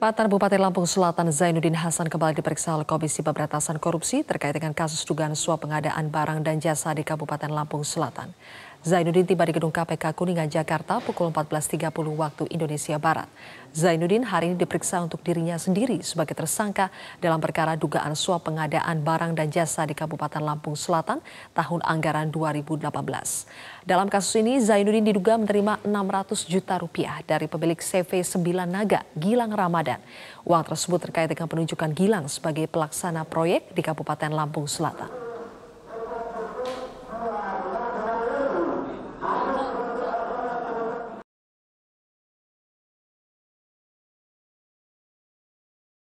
Mantan Bupati Lampung Selatan Zainuddin Hasan kembali diperiksa oleh Komisi Pemberantasan Korupsi terkait dengan kasus dugaan suap pengadaan barang dan jasa di Kabupaten Lampung Selatan. Zainuddin tiba di gedung KPK Kuningan, Jakarta pukul 14.30 waktu Indonesia Barat. Zainuddin hari ini diperiksa untuk dirinya sendiri sebagai tersangka dalam perkara dugaan suap pengadaan barang dan jasa di Kabupaten Lampung Selatan tahun anggaran 2018. Dalam kasus ini, Zainuddin diduga menerima 600 juta rupiah dari pemilik CV 9 Naga, Gilang Ramadan. Uang tersebut terkait dengan penunjukan Gilang sebagai pelaksana proyek di Kabupaten Lampung Selatan.